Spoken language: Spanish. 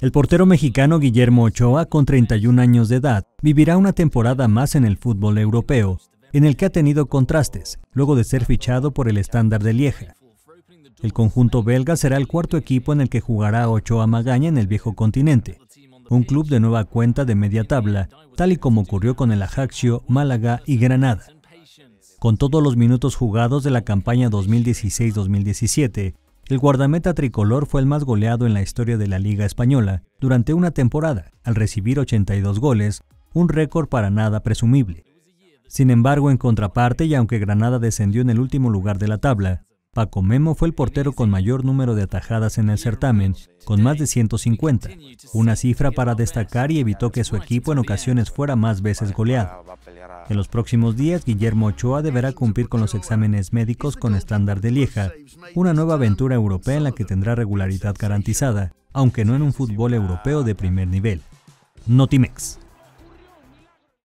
El portero mexicano Guillermo Ochoa, con 31 años de edad, vivirá una temporada más en el fútbol europeo, en el que ha tenido contrastes, luego de ser fichado por el estándar de Lieja. El conjunto belga será el cuarto equipo en el que jugará Ochoa Magaña en el viejo continente, un club de nueva cuenta de media tabla, tal y como ocurrió con el Ajaccio, Málaga y Granada. Con todos los minutos jugados de la campaña 2016-2017, el guardameta tricolor fue el más goleado en la historia de la Liga Española durante una temporada, al recibir 82 goles, un récord para nada presumible. Sin embargo, en contraparte, y aunque Granada descendió en el último lugar de la tabla, Paco Memo fue el portero con mayor número de atajadas en el certamen, con más de 150, una cifra para destacar y evitó que su equipo en ocasiones fuera más veces goleado. En los próximos días, Guillermo Ochoa deberá cumplir con los exámenes médicos con estándar de Lieja, una nueva aventura europea en la que tendrá regularidad garantizada, aunque no en un fútbol europeo de primer nivel. Notimex.